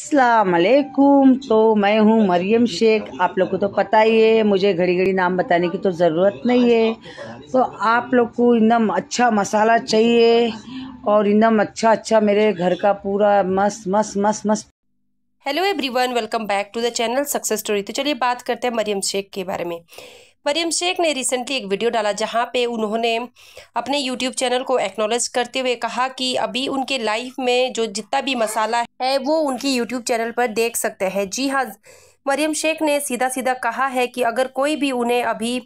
अलैक्म तो मैं हूँ मरियम शेख आप लोग को तो पता ही है मुझे घड़ी घड़ी नाम बताने की तो ज़रूरत नहीं है तो आप लोग को एकदम अच्छा मसाला चाहिए और एकदम अच्छा अच्छा मेरे घर का पूरा मस्त मस्त मस्त मस्त hello everyone welcome back to the channel success story तो चलिए बात करते हैं मरियम शेख के बारे में मरियम शेख ने रिसेंटली एक वीडियो डाला जहाँ पे उन्होंने अपने यूट्यूब चैनल को एक्नोलेज करते हुए कहा कि अभी उनके लाइफ में जो जितना भी मसाला है वो उनकी यूट्यूब चैनल पर देख सकते हैं जी हाँ मरियम शेख ने सीधा सीधा कहा है कि अगर कोई भी उन्हें अभी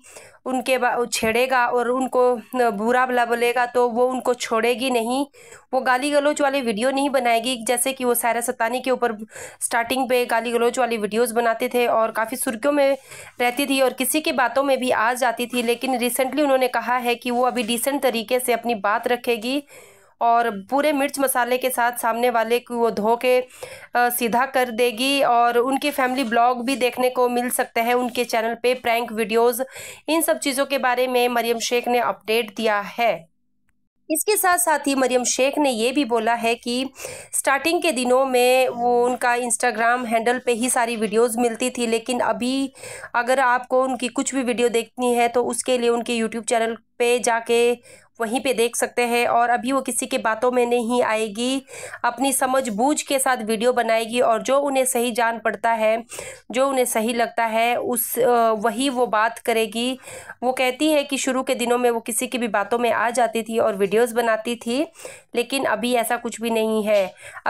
उनके छेड़ेगा और उनको बुरा भला बोलेगा तो वो उनको छोड़ेगी नहीं वो गाली गलोच वाले वीडियो नहीं बनाएगी जैसे कि वो सारा सतानी के ऊपर स्टार्टिंग पे गाली गलोच वाली वीडियोस बनाते थे और काफ़ी सुर्खियों में रहती थी और किसी की बातों में भी आ जाती थी लेकिन रिसेंटली उन्होंने कहा है कि वो अभी डिसेंट तरीके से अपनी बात रखेगी और पूरे मिर्च मसाले के साथ सामने वाले को वो धो के सीधा कर देगी और उनके फैमिली ब्लॉग भी देखने को मिल सकते हैं उनके चैनल पे प्रैंक वीडियोस इन सब चीज़ों के बारे में मरियम शेख ने अपडेट दिया है इसके साथ साथ ही मरियम शेख ने यह भी बोला है कि स्टार्टिंग के दिनों में वो उनका इंस्टाग्राम हैंडल पे ही सारी वीडियोस मिलती थी लेकिन अभी अगर आपको उनकी कुछ भी वीडियो देखनी है तो उसके लिए उनके यूट्यूब चैनल पे जाके वहीं पे देख सकते हैं और अभी वो किसी के बातों में नहीं आएगी अपनी समझ बूझ के साथ वीडियो बनाएगी और जो उन्हें सही जान पड़ता है जो उन्हें सही लगता है उस वही वो बात करेगी वो कहती है कि शुरू के दिनों में वो किसी की भी बातों में आ जाती थी और वीडियोस बनाती थी लेकिन अभी ऐसा कुछ भी नहीं है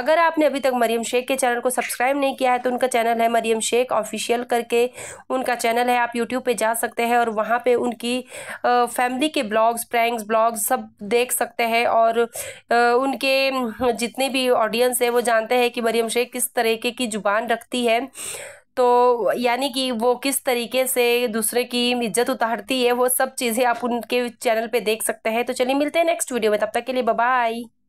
अगर आपने अभी तक मरीम शेख के चैनल को सब्सक्राइब नहीं किया है तो उनका चैनल है मरीम शेख ऑफिशियल करके उनका चैनल है आप यूट्यूब पर जा सकते हैं और वहाँ पर उनकी फैमिली के ब्लॉग्स प्रैंक्स ब्लॉग्स सब देख सकते हैं और उनके जितने भी ऑडियंस है वो जानते हैं कि मरियम शेख किस तरीके की ज़ुबान रखती है तो यानी कि वो किस तरीके से दूसरे की इज्जत उतारती है वो सब चीज़ें आप उनके चैनल पे देख सकते हैं तो चलिए मिलते हैं नेक्स्ट वीडियो में तब तक के लिए बाय